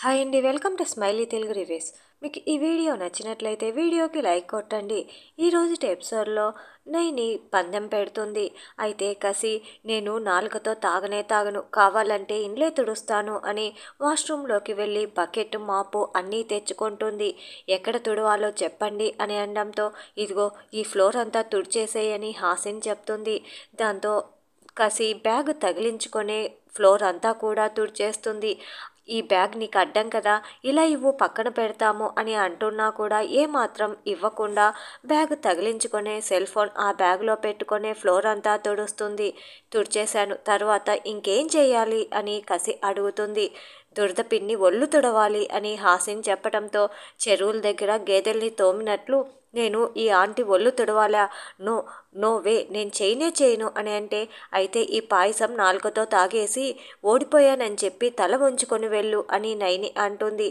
hi అండి welcome to smiley Telugu reviews మీకు ఈ వీడియో నచ్చినట్లయితే వీడియోకి లైక్ కొట్టండి ఈరోజుటి ఎపిసోడ్లో నైని పందెం పెడుతుంది అయితే కసి నేను నాలుగతో తాగనే తాగను కావాలంటే ఇండ్లే తుడుస్తాను అని వాష్రూమ్లోకి వెళ్ళి బకెట్ మాపు అన్నీ తెచ్చుకుంటుంది ఎక్కడ తుడవాలో చెప్పండి అని అనడంతో ఇదిగో ఈ ఫ్లోర్ అంతా తుడిచేసేయని హాసిన్ చెప్తుంది దాంతో కసి బ్యాగ్ తగిలించుకొనే ఫ్లోర్ అంతా కూడా తుడిచేస్తుంది ఈ బ్యాగ్ నీకు అడ్డం కదా ఇలా ఇవ్వు పక్కన పెడతాము అని అంటున్నా కూడా ఏమాత్రం ఇవ్వకుండా బ్యాగ్ తగిలించుకునే సెల్ ఫోన్ ఆ బ్యాగ్లో పెట్టుకునే ఫ్లోర్ అంతా తుడుస్తుంది తుడిచేశాను తర్వాత ఇంకేం చేయాలి అని కసి అడుగుతుంది పిన్ని ఒళ్ళు తుడవాలి అని హాసిన్ చెప్పడంతో చెరువుల దగ్గర గేదెల్ని తోమినట్లు నేను ఈ ఆంటీ ఒళ్ళు తుడవాలా నో నో వే నేను చేయనే చేయను అని అంటే అయితే ఈ పాయసం నాలుగతో తాగేసి ఓడిపోయానని చెప్పి తల వంచుకొని వెళ్ళు అని నైని అంటుంది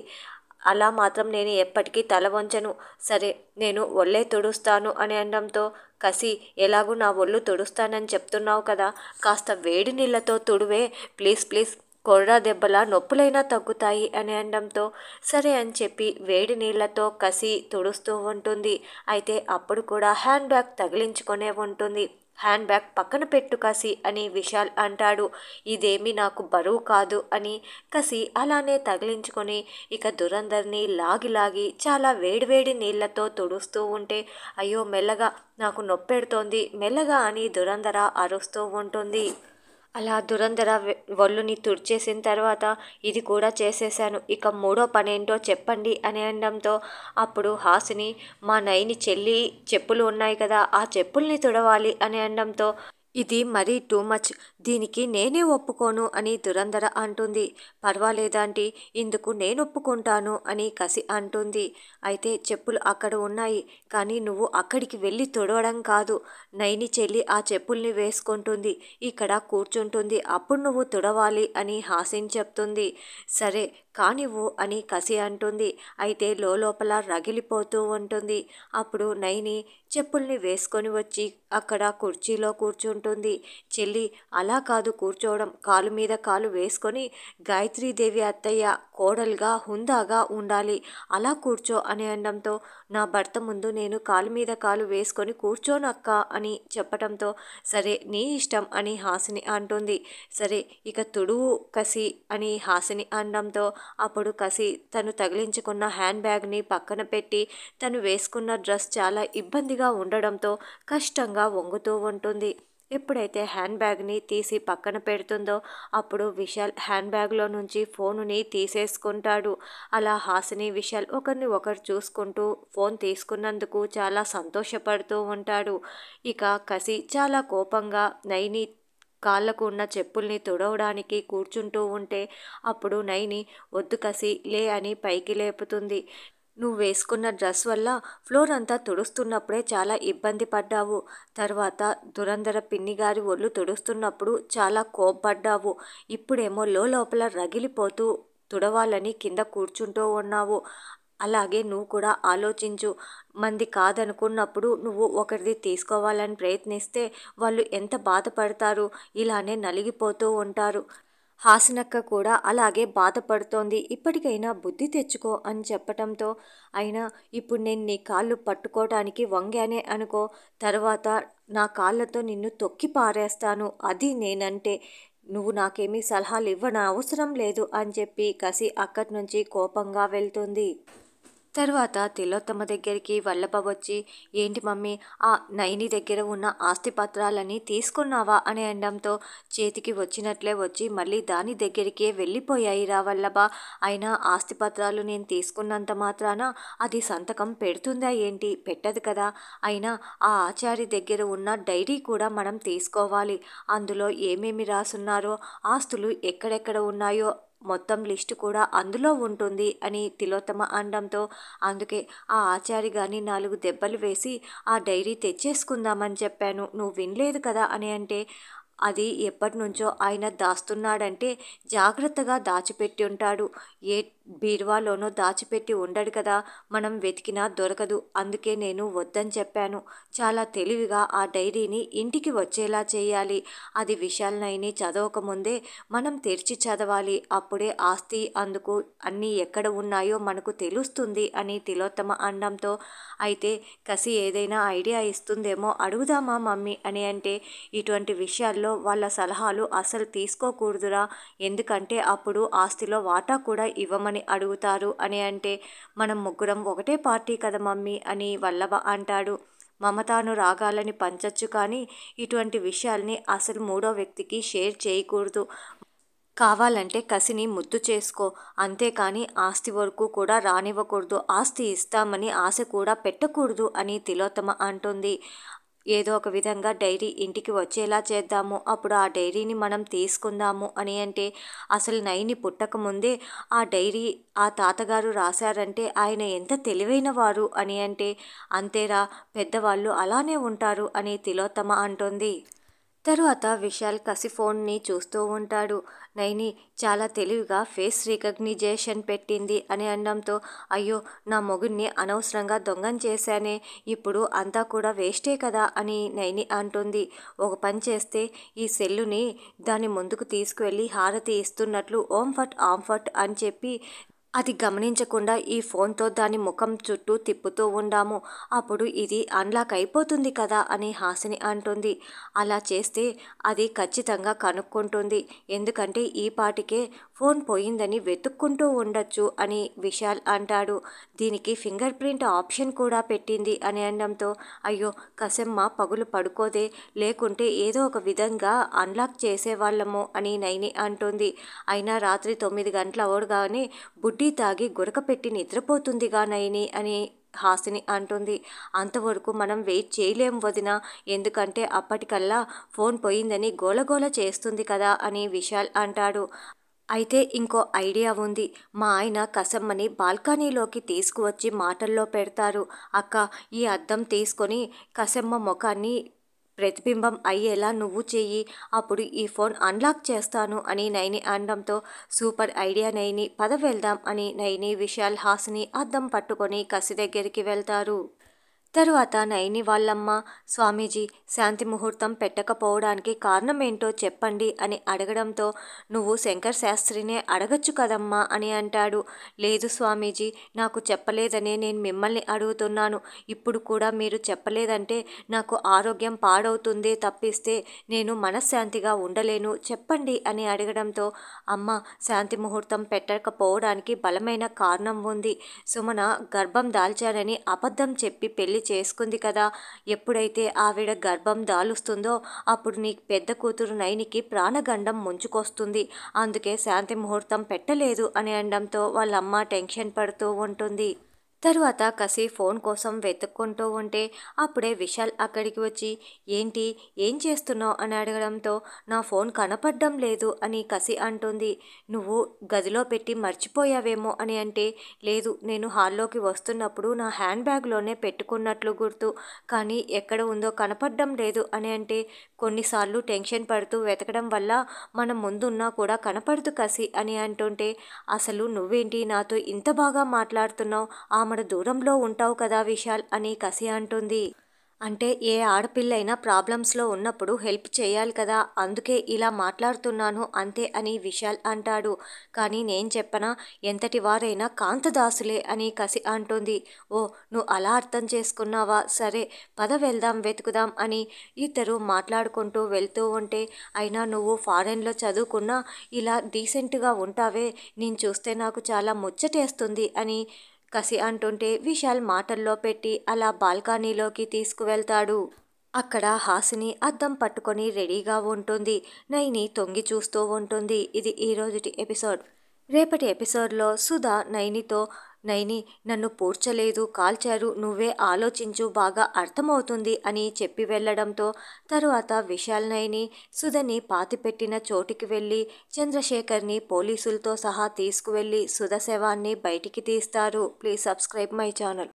అలా మాత్రం నేను ఎప్పటికీ తల వంచను సరే నేను ఒళ్ళే తుడుస్తాను అని అనడంతో కసి ఎలాగూ నా ఒళ్ళు తుడుస్తానని చెప్తున్నావు కదా కాస్త వేడి నీళ్ళతో తుడువే ప్లీజ్ ప్లీజ్ కొర్రా దెబ్బల నొప్పులైనా తగ్గుతాయి అని అనడంతో సరే అని చెప్పి వేడి నీళ్లతో కసి తుడుస్తూ ఉంటుంది అయితే అప్పుడు కూడా హ్యాండ్ బ్యాగ్ తగిలించుకొనే ఉంటుంది హ్యాండ్ బ్యాగ్ పక్కన పెట్టు కసి అని విశాల్ అంటాడు ఇదేమి నాకు బరువు కాదు అని కసి అలానే తగిలించుకొని ఇక దురందర్ని లాగి లాగి చాలా వేడివేడి నీళ్లతో తుడుస్తూ ఉంటే అయ్యో మెల్లగా నాకు నొప్పెడుతోంది మెల్లగా అని దురందర అరుస్తూ ఉంటుంది అలా దురంధర వల్లుని తుడిచేసిన తర్వాత ఇది కూడా చేసేశాను ఇక మూడో పనేంటో చెప్పండి అని అనడంతో అప్పుడు హాసిని మా నైని చెల్లి చెప్పులు ఉన్నాయి కదా ఆ చెప్పుల్ని తుడవాలి అని అనడంతో ఇది మరీ టూ మచ్ దీనికి నేనే ఒప్పుకోను అని దురంధర అంటుంది పర్వాలేదాంటి ఇందుకు నేను ఒప్పుకుంటాను అని కసి అంటుంది అయితే చెప్పులు అక్కడ ఉన్నాయి కానీ నువ్వు అక్కడికి వెళ్ళి తొడవడం కాదు నైని చెల్లి ఆ చెప్పుల్ని వేసుకుంటుంది ఇక్కడ కూర్చుంటుంది అప్పుడు నువ్వు తుడవాలి అని హాసిన్ చెప్తుంది సరే కానివ్వు అని కసి అంటుంది అయితే లోపల రగిలిపోతూ ఉంటుంది అప్పుడు నైని చెప్పుల్ని వేసుకొని వచ్చి అక్కడ కుర్చీలో కూర్చుంటుంది చెల్లి అలా కాదు కూర్చోవడం కాలు మీద కాలు వేసుకొని గాయత్రీదేవి అత్తయ్య కోడలుగా హుందాగా ఉండాలి అలా కూర్చో అని అనడంతో నా భర్త ముందు నేను కాలు మీద కాలు వేసుకొని కూర్చోనక్క అని చెప్పడంతో సరే నీ ఇష్టం అని హాసిని అంటుంది సరే ఇక తుడువు కసి అని హాసిని అనడంతో అప్పుడు కసి తను తగిలించుకున్న హ్యాండ్ బ్యాగ్ని పక్కన పెట్టి తను వేసుకున్న డ్రెస్ చాలా ఇబ్బందిగా ఉండడంతో కష్టంగా వంగుతూ ఉంటుంది ఎప్పుడైతే హ్యాండ్ బ్యాగ్ని తీసి పక్కన పెడుతుందో అప్పుడు విశాల్ హ్యాండ్ బ్యాగ్లో నుంచి ఫోనుని తీసేసుకుంటాడు అలా హాసిని విశాల్ ఒకరిని ఒకరు చూసుకుంటూ ఫోన్ తీసుకున్నందుకు చాలా సంతోషపడుతూ ఉంటాడు ఇక కసి చాలా కోపంగా నైని కాళ్ళకు ఉన్న చెప్పుల్ని తుడవడానికి కూర్చుంటూ ఉంటే అప్పుడు నైని వద్దు కసి లే అని పైకి లేపుతుంది నువ్వు వేసుకున్న డ్రెస్ వల్ల ఫ్లోర్ అంతా తుడుస్తున్నప్పుడే చాలా ఇబ్బంది పడ్డావు తర్వాత దురంధర పిన్ని గారి ఒళ్ళు తుడుస్తున్నప్పుడు చాలా కోప్పడ్డావు ఇప్పుడేమో లోపల రగిలిపోతూ తుడవాలని కింద కూర్చుంటూ ఉన్నావు అలాగే నువ్వు కూడా ఆలోచించు మంది కాదనుకున్నప్పుడు నువ్వు ఒకరిది తీసుకోవాలని ప్రయత్నిస్తే వాళ్ళు ఎంత బాధపడతారు ఇలానే నలిగిపోతూ ఉంటారు హాసనక్క కూడా అలాగే బాధపడుతోంది ఇప్పటికైనా బుద్ధి తెచ్చుకో అని చెప్పటంతో అయినా ఇప్పుడు నేను నీ కాళ్ళు పట్టుకోవటానికి వంగానే అనుకో తర్వాత నా కాళ్ళతో నిన్ను తొక్కి పారేస్తాను అది నేనంటే నువ్వు నాకేమీ సలహాలు ఇవ్వన అవసరం లేదు అని చెప్పి కసి అక్కడి నుంచి కోపంగా వెళ్తుంది తర్వాత తిలోత్తమ్మ దగ్గరికి వల్లభ వచ్చి ఏంటి మమ్మీ ఆ నయని దగ్గర ఉన్న ఆస్తి పత్రాలని తీసుకున్నావా అని అనడంతో చేతికి వచ్చినట్లే వచ్చి మళ్ళీ దాని దగ్గరికే వెళ్ళిపోయాయి రా వల్లభ అయినా ఆస్తి పత్రాలు నేను తీసుకున్నంత మాత్రాన అది సంతకం పెడుతుందా ఏంటి పెట్టదు కదా అయినా ఆ ఆచారి దగ్గర ఉన్న డైరీ కూడా మనం తీసుకోవాలి అందులో ఏమేమి రాసున్నారో ఆస్తులు ఎక్కడెక్కడ ఉన్నాయో మొత్తం లిస్టు కూడా అందులో ఉంటుంది అని తిలోత్తమ అనడంతో అందుకే ఆ ఆచారి గారిని నాలుగు దెబ్బలు వేసి ఆ డైరీ తెచ్చేసుకుందామని చెప్పాను నువ్వు వినలేదు కదా అని అంటే అది ఎప్పటి నుంచో ఆయన దాస్తున్నాడంటే జాగ్రత్తగా దాచిపెట్టి ఉంటాడు ఏ బీరువాలోనూ దాచిపెట్టి ఉండడు కదా మనం వెతికినా దొరకదు అందుకే నేను వద్దని చెప్పాను చాలా తెలివిగా ఆ డైరీని ఇంటికి వచ్చేలా చేయాలి అది విశాల్నయని చదవకముందే మనం తెరిచి చదవాలి అప్పుడే ఆస్తి అందుకు అన్నీ ఎక్కడ ఉన్నాయో మనకు తెలుస్తుంది అని తిలోత్తమ అన్నంతో అయితే కసి ఏదైనా ఐడియా ఇస్తుందేమో అడుగుదామా మమ్మీ అని అంటే ఇటువంటి విషయాల్లో వాళ్ళ సలహాలు అసలు తీసుకోకూడదురా ఎందుకంటే అప్పుడు ఆస్తిలో వాటా కూడా ఇవ్వమని అని అడుగుతారు అని అంటే మనం ముగ్గురం ఒకటే పార్టీ కదా మమ్మీ అని వల్లభ అంటాడు మమతాను రాగాలని పంచచ్చు కానీ ఇటువంటి విషయాల్ని అసలు మూడో వ్యక్తికి షేర్ చేయకూడదు కావాలంటే కసిని ముద్దు చేసుకో అంతేకాని ఆస్తి వరకు కూడా రానివ్వకూడదు ఆస్తి ఇస్తామని ఆశ కూడా పెట్టకూడదు అని తిలోత్తమ అంటుంది ఏదో ఒక విధంగా డైరీ ఇంటికి వచ్చేలా చేద్దాము అప్పుడు ఆ డైరీని మనం తీసుకుందాము అని అంటే అసలు నయని పుట్టకముందే ఆ డైరీ ఆ తాతగారు రాశారంటే ఆయన ఎంత తెలివైన వారు అని అంటే అంతేరా పెద్దవాళ్ళు అలానే ఉంటారు అని తిలోత్తమ అంటుంది తరువాత విశాల్ కసి ఫోన్ని చూస్తూ ఉంటాడు నైని చాలా తెలివిగా ఫేస్ రికగ్నిజేషన్ పెట్టింది అని అనడంతో అయ్యో నా మొగుడిని అనవసరంగా దొంగం చేశానే ఇప్పుడు అంతా కూడా వేస్టే కదా అని నైని అంటుంది ఒక పని చేస్తే ఈ సెల్లుని దాని ముందుకు తీసుకువెళ్ళి హారతి ఇస్తున్నట్లు ఓం ఫట్ అని చెప్పి అది గమనించకుండా ఈ ఫోన్తో దాని ముఖం చుట్టూ తిప్పుతూ ఉండాము అప్పుడు ఇది అన్లాక్ అయిపోతుంది కదా అని హాసిని అంటుంది అలా చేస్తే అది ఖచ్చితంగా కనుక్కుంటుంది ఎందుకంటే ఈ పాటికే ఫోన్ పోయిందని వెతుక్కుంటూ ఉండొచ్చు అని విశాల్ అంటాడు దీనికి ఫింగర్ ప్రింట్ ఆప్షన్ కూడా పెట్టింది అని అనడంతో అయ్యో కసెమ్మ పగులు పడుకోదే లేకుంటే ఏదో ఒక విధంగా అన్లాక్ చేసేవాళ్ళము అని నైని అంటుంది అయినా రాత్రి తొమ్మిది గంటల ఓడగానే బుడ్డి టీ తాగి గురకపెట్టి నిద్రపోతుందిగా నయని అని హాసిని అంటుంది అంతవరకు మనం వెయిట్ చేయలేం వదిన ఎందుకంటే అప్పటికల్లా ఫోన్ పోయిందని గోలగోల చేస్తుంది కదా అని విశాల్ అంటాడు అయితే ఇంకో ఐడియా ఉంది మా ఆయన కసమ్మని బాల్కనీలోకి తీసుకువచ్చి మాటల్లో పెడతారు అక్క ఈ అద్దం తీసుకొని కసమ్మ ముఖాన్ని ప్రతిబింబం అయ్యేలా నువ్వు చెయ్యి అప్పుడు ఈ ఫోన్ అన్లాక్ చేస్తాను అని నైని అనడంతో సూపర్ ఐడియా నైని పద వెళ్దాం అని నైని విశాల్ హాస్ని అద్దం పట్టుకొని కసి దగ్గరికి వెళ్తారు తరువాత నయని వాళ్ళమ్మ స్వామీజీ శాంతి ముహూర్తం పెట్టకపోవడానికి కారణమేంటో చెప్పండి అని అడగడంతో నువ్వు శంకర్ శాస్త్రినే అడగచ్చు కదమ్మా అని అంటాడు లేదు స్వామీజీ నాకు చెప్పలేదనే నేను మిమ్మల్ని అడుగుతున్నాను ఇప్పుడు కూడా మీరు చెప్పలేదంటే నాకు ఆరోగ్యం పాడవుతుంది తప్పిస్తే నేను మనశ్శాంతిగా ఉండలేను చెప్పండి అని అడగడంతో అమ్మ శాంతి ముహూర్తం పెట్టకపోవడానికి బలమైన కారణం ఉంది సుమన గర్భం దాల్చానని అబద్ధం చెప్పి పెళ్లి చేసుకుంది కదా ఎప్పుడైతే ఆవిడ గర్భం దాలుస్తుందో అప్పుడు నీ పెద్ద కూతురు నైనికి ప్రాణగండం ముంచుకొస్తుంది అందుకే శాంతి ముహూర్తం పెట్టలేదు అని అనడంతో వాళ్ళమ్మ టెన్షన్ పడుతూ ఉంటుంది తరువాత కసి ఫోన్ కోసం వెతుక్కుంటూ ఉంటే అప్పుడే విశాల్ అక్కడికి వచ్చి ఏంటి ఏం చేస్తున్నావు అని అడగడంతో నా ఫోన్ కనపడడం లేదు అని కసి అంటుంది నువ్వు గదిలో పెట్టి మర్చిపోయావేమో అని అంటే లేదు నేను హాల్లోకి వస్తున్నప్పుడు నా హ్యాండ్ బ్యాగ్లోనే పెట్టుకున్నట్లు గుర్తు కానీ ఎక్కడ ఉందో కనపడడం లేదు అని అంటే కొన్నిసార్లు టెన్షన్ పడుతూ వెతకడం వల్ల మనం ముందున్నా కూడా కనపడదు కసి అని అంటుంటే అసలు నువ్వేంటి నాతో ఇంత బాగా మాట్లాడుతున్నావు ఆమెడ దూరంలో ఉంటావు కదా విశాల్ అని కసి అంటుంది అంటే ఏ ఆడపిల్లైనా ప్రాబ్లమ్స్లో ఉన్నప్పుడు హెల్ప్ చేయాలి కదా అందుకే ఇలా మాట్లాడుతున్నాను అంతే అని విశాల్ అంటాడు కానీ నేను చెప్పనా ఎంతటి వారైనా కాంతదాసులే అని కసి అంటుంది ఓ నువ్వు అలా అర్థం చేసుకున్నావా సరే పద వెళ్దాం వెతుకుదాం అని ఇద్దరు మాట్లాడుకుంటూ వెళ్తూ ఉంటే అయినా నువ్వు ఫారెన్లో చదువుకున్నా ఇలా డీసెంట్గా ఉంటావే నేను చూస్తే నాకు చాలా ముచ్చటేస్తుంది అని కసి అంటుంటే విశాల్ మాటల్లో పెట్టి అలా బాల్కనీలోకి తీసుకువెళ్తాడు అక్కడ హాసిని అద్దం పట్టుకొని రెడీగా ఉంటుంది నైని తొంగి చూస్తూ ఉంటుంది ఇది ఈరోజుటి ఎపిసోడ్ రేపటి ఎపిసోడ్లో సుధా నైనితో నైని నన్ను పూడ్చలేదు కాల్చారు నువ్వే ఆలోచించు బాగా అర్థమవుతుంది అని చెప్పి వెళ్ళడంతో తరువాత విశాల్ నైని సుధని పాతిపెట్టిన చోటికి వెళ్ళి చంద్రశేఖర్ని పోలీసులతో సహా తీసుకువెళ్ళి సుధ శవాన్ని బయటికి తీస్తారు ప్లీజ్ సబ్స్క్రైబ్ మై ఛానల్